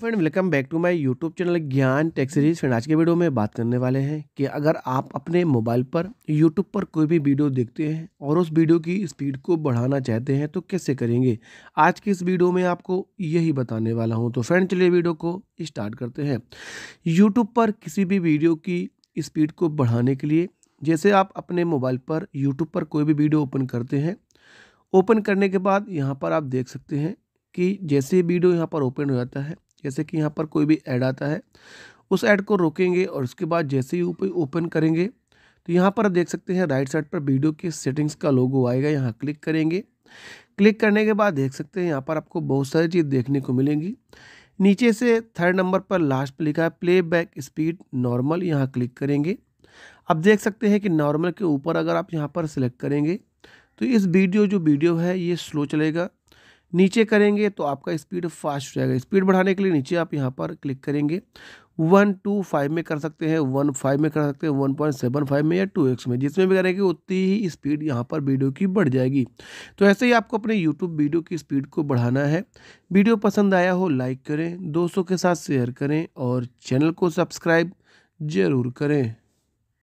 friend welcome back to my YouTube channel Gyan techs series friend आज के video में बात करने वाले हैं कि अगर आप अपने मोबाइल पर यूट्यूब पर कोई भी वीडियो देखते हैं और उस वीडियो की स्पीड को बढ़ाना चाहते हैं तो कैसे करेंगे आज की इस वीडियो में आपको यही बताने वाला हूं तो फ्रेंड चलिए वीडियो को स्टार्ट करते हैं यूट्यूब पर किसी भी वीडियो की स्पीड को बढ़ाने के लिए जैसे आप अपने मोबाइल पर यूट्यूब पर कोई भी वीडियो ओपन करते हैं ओपन करने के बाद यहाँ पर आप देख सकते हैं कि जैसे वीडियो यहाँ पर ओपन हो जाता है जैसे कि यहाँ पर कोई भी ऐड आता है उस ऐड को रोकेंगे और उसके बाद जैसे ही ऊपर ओपन करेंगे तो यहाँ पर देख सकते हैं राइट साइड पर वीडियो के सेटिंग्स का लोगो आएगा यहाँ क्लिक करेंगे क्लिक करने के बाद देख सकते हैं यहाँ पर आपको बहुत सारी चीज़ देखने को मिलेंगी नीचे से थर्ड नंबर पर लास्ट पर लिखा है प्ले बैक स्पीड नॉर्मल यहाँ क्लिक करेंगे आप देख सकते हैं कि नॉर्मल के ऊपर अगर आप यहाँ पर सिलेक्ट करेंगे तो इस वीडियो जो वीडियो है ये स्लो चलेगा नीचे करेंगे तो आपका स्पीड फास्ट हो जाएगा स्पीड बढ़ाने के लिए नीचे आप यहाँ पर क्लिक करेंगे वन टू फाइव में कर सकते हैं वन फाइव में कर सकते हैं वन पॉइंट सेवन फाइव में या टू एक्स में जिसमें भी करेंगे उतनी ही स्पीड यहाँ पर वीडियो की बढ़ जाएगी तो ऐसे ही आपको अपने यूट्यूब वीडियो की स्पीड को बढ़ाना है वीडियो पसंद आया हो लाइक करें दोस्तों के साथ शेयर करें और चैनल को सब्सक्राइब ज़रूर करें